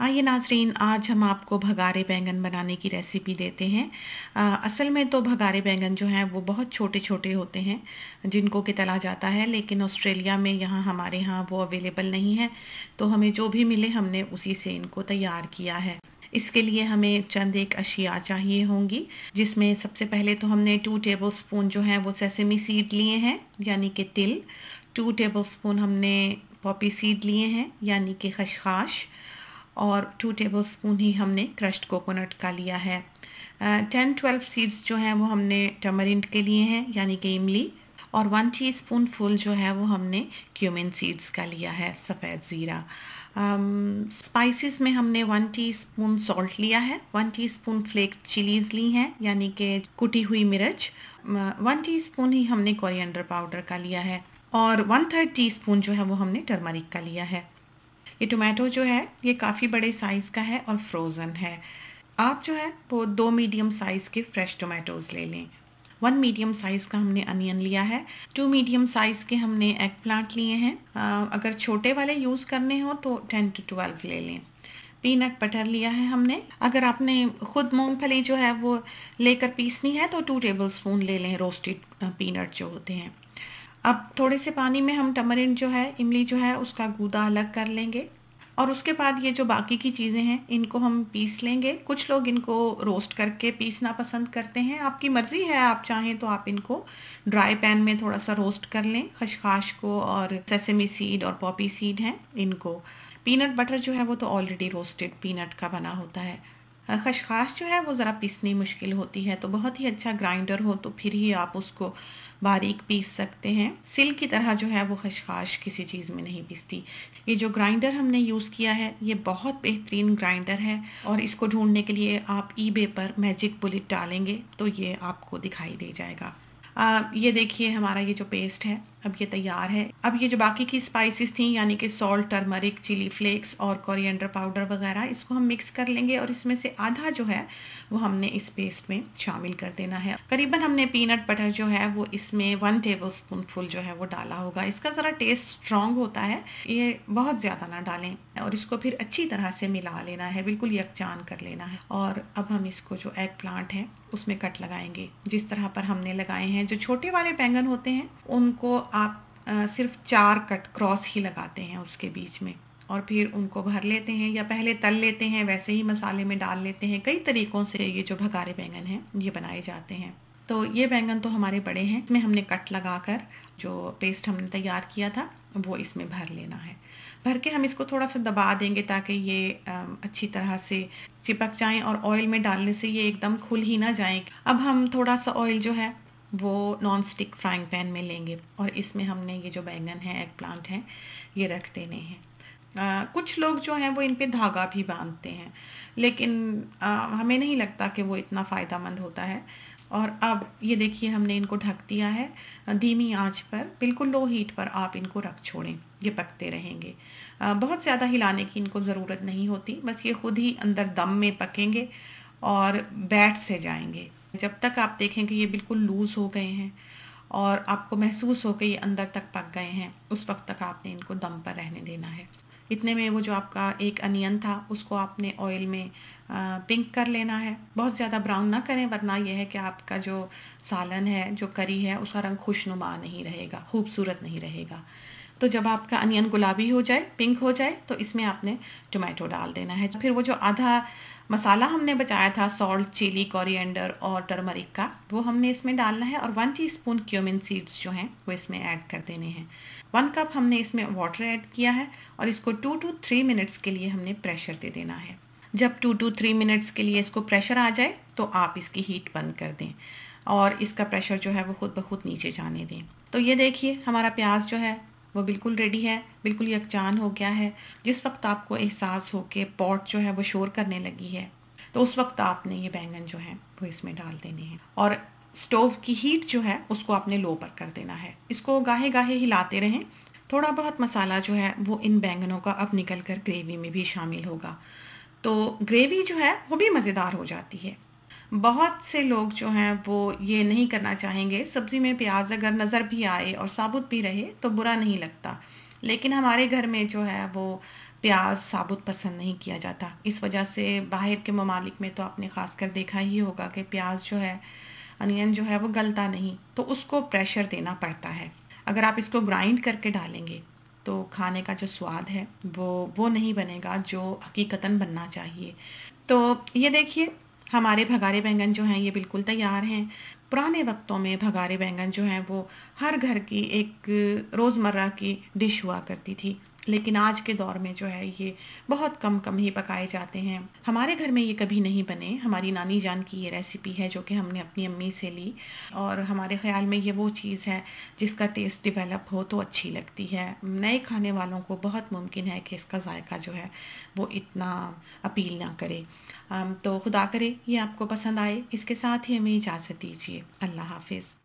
आइए नाजरीन आज हम आपको भगारे बैंगन बनाने की रेसिपी देते हैं आ, असल में तो भगारे बैंगन जो हैं वो बहुत छोटे छोटे होते हैं जिनको कि तला जाता है लेकिन ऑस्ट्रेलिया में यहाँ हमारे यहाँ वो अवेलेबल नहीं है तो हमें जो भी मिले हमने उसी से इनको तैयार किया है इसके लिए हमें चंद एक अशिया चाहिए होंगी जिसमें सबसे पहले तो हमने टू टेबल स्पून जो है वो सेसमी सीड लिए हैं यानी कि तिल टू टेबल स्पून हमने पॉपी सीड लिए हैं यानी कि खशखाश और टू टेबल स्पून ही हमने क्रश्ड कोकोनट का लिया है टेन ट्वेल्व सीड्स जो हैं वो हमने टमरिंड के लिए हैं यानी कि इमली और वन टी स्पून फुल जो है वो हमने क्यूमिन सीड्स का लिया है सफ़ेद ज़ीरा स्पाइसेस um, में हमने वन टी स्पून सॉल्ट लिया है one teaspoon flake chillies ली हैं यानी कि कुटी हुई मिर्च वन टी स्पून ही हमने कोरिएंडर पाउडर का लिया है और वन थर्ड टी स्पून जो है वो हमने टर्मरिक का लिया है ये टोमेटो जो है ये काफ़ी बड़े साइज़ का है और फ्रोज़न है आप जो है वो दो मीडियम साइज़ के फ्रेश टोमेटोज़ ले लें वन मीडियम साइज़ का हमने अनियन लिया है टू मीडियम साइज़ के हमने एग प्लांट लिए हैं अगर छोटे वाले यूज़ करने हो तो टेन टू ट्वेल्व ले लें पीनट बटर लिया है हमने अगर आपने खुद मूंगफली जो है वो लेकर पीसनी है तो टू टेबल स्पून ले लें रोस्टेड पीनट जो होते हैं अब थोड़े से पानी में हम टमरिन जो है इमली जो है उसका गूदा अलग कर लेंगे और उसके बाद ये जो बाकी की चीज़ें हैं इनको हम पीस लेंगे कुछ लोग इनको रोस्ट करके पीसना पसंद करते हैं आपकी मर्ज़ी है आप चाहें तो आप इनको ड्राई पैन में थोड़ा सा रोस्ट कर लें खशखाश को और सेसमी सीड और पॉपी सीड हैं इनको पीनट बटर जो है वो तो ऑलरेडी रोस्टेड पीनट का बना होता है खशखाश जो है वो ज़रा पीसनी मुश्किल होती है तो बहुत ही अच्छा ग्राइंडर हो तो फिर ही आप उसको बारीक पीस सकते हैं सिल की तरह जो है वो खशखाश किसी चीज़ में नहीं पीसती ये जो ग्राइंडर हमने यूज़ किया है ये बहुत बेहतरीन ग्राइंडर है और इसको ढूंढने के लिए आप ई पर मैजिक बुलेट डालेंगे तो ये आपको दिखाई दे जाएगा आ, ये देखिए हमारा ये जो पेस्ट है अब ये तैयार है अब ये जो बाकी की स्पाइसेस थी यानी कि सॉल्ट टर्मरिक चिली फ्लेक्स और कोरिएंडर पाउडर वगैरह इसको हम मिक्स कर लेंगे और इसमें से आधा जो है वो हमने इस पेस्ट में शामिल कर देना है करीबन हमने पीनट बटर जो है वो इसमें वन टेबल स्पून फुल जो है वो डाला होगा इसका ज़रा टेस्ट स्ट्रॉन्ग होता है ये बहुत ज़्यादा ना डालें और इसको फिर अच्छी तरह से मिला लेना है बिल्कुल यकजान कर लेना है और अब हम इसको जो एग प्लांट है उसमें कट लगाएंगे जिस तरह पर हमने लगाए हैं जो छोटे वाले बैंगन होते हैं उनको आप सिर्फ चार कट क्रॉस ही लगाते हैं उसके बीच में और फिर उनको भर लेते हैं या पहले तल लेते हैं वैसे ही मसाले में डाल लेते हैं कई तरीकों से ये जो भगारे बैंगन हैं ये बनाए जाते हैं तो ये बैंगन तो हमारे बड़े हैं इसमें हमने कट लगाकर जो पेस्ट हमने तैयार किया था वो इसमें भर लेना है भर के हम इसको थोड़ा सा दबा देंगे ताकि ये अच्छी तरह से चिपक जाएं और ऑयल में डालने से ये एकदम खुल ही ना जाएं अब हम थोड़ा सा ऑयल जो है वो नॉन स्टिक फ्राइंग पैन में लेंगे और इसमें हमने ये जो बैंगन है एग प्लांट है ये रख देने हैं कुछ लोग जो हैं वो इन पे धागा भी बांधते हैं लेकिन आ, हमें नहीं लगता कि वो इतना फ़ायदा होता है और अब ये देखिए हमने इनको ढक दिया है धीमी आंच पर बिल्कुल लो हीट पर आप इनको रख छोड़ें ये पकते रहेंगे बहुत ज़्यादा हिलाने की इनको ज़रूरत नहीं होती बस ये खुद ही अंदर दम में पकेंगे और बैठ से जाएंगे जब तक आप देखें कि ये बिल्कुल लूज़ हो गए हैं और आपको महसूस हो कि ये अंदर तक पक गए हैं उस वक्त तक आपने इनको दम पर रहने देना है इतने में वो जो आपका एक अनियन था उसको आपने ऑयल में पिंक कर लेना है बहुत ज़्यादा ब्राउन ना करें वरना यह है कि आपका जो सालन है जो करी है उसका रंग खुशनुमा नहीं रहेगा खूबसूरत नहीं रहेगा तो जब आपका अनियन गुलाबी हो जाए पिंक हो जाए तो इसमें आपने टोमेटो डाल देना है फिर वो जो आधा मसाला हमने बचाया था सॉल्ट चिली कोरिएंडर और टर्मरिक का वो हमने इसमें डालना है और वन टीस्पून क्यूमिन सीड्स जो हैं वो इसमें ऐड कर देने हैं वन कप हमने इसमें वाटर ऐड किया है और इसको टू टू थ्री मिनट्स के लिए हमने प्रेशर दे देना है जब टू टू थ्री मिनट्स के लिए इसको प्रेशर आ जाए तो आप इसकी हीट बंद कर दें और इसका प्रेशर जो है वो खुद ब खुद नीचे जाने दें तो ये देखिए हमारा प्याज जो है वो बिल्कुल रेडी है बिल्कुल यकजान हो गया है जिस वक्त आपको एहसास हो के पॉट जो है वो शोर करने लगी है तो उस वक्त आपने ये बैंगन जो है वो इसमें डाल देने हैं और स्टोव की हीट जो है उसको आपने लो पर कर देना है इसको गाहे गाहे हिलाते रहें थोड़ा बहुत मसाला जो है वो इन बैंगनों का अब निकल कर ग्रेवी में भी शामिल होगा तो ग्रेवी जो है वो भी मज़ेदार हो जाती है बहुत से लोग जो हैं वो ये नहीं करना चाहेंगे सब्ज़ी में प्याज अगर नज़र भी आए और साबुत भी रहे तो बुरा नहीं लगता लेकिन हमारे घर में जो है वो प्याज साबुत पसंद नहीं किया जाता इस वजह से बाहर के ममालिक में तो आपने ख़ास कर देखा ही होगा कि प्याज जो है अनियन जो है वो गलता नहीं तो उसको प्रेशर देना पड़ता है अगर आप इसको ग्राइंड करके डालेंगे तो खाने का जो स्वाद है वो वो नहीं बनेगा जो हकीकता बनना चाहिए तो ये देखिए हमारे भगारे बैंगन जो हैं ये बिल्कुल तैयार हैं पुराने वक्तों में भगारे बैंगन जो हैं वो हर घर की एक रोज़मर्रा की डिश हुआ करती थी लेकिन आज के दौर में जो है ये बहुत कम कम ही पकाए जाते हैं हमारे घर में ये कभी नहीं बने हमारी नानी जान की ये रेसिपी है जो कि हमने अपनी अम्मी से ली और हमारे ख्याल में ये वो चीज़ है जिसका टेस्ट डिवेलप हो तो अच्छी लगती है नए खाने वालों को बहुत मुमकिन है कि इसका जायका जो है वो इतना अपील ना करे तो खुदा करे ये आपको पसंद आए इसके साथ ही हमें इजाज़त दीजिए अल्लाह हाफिज़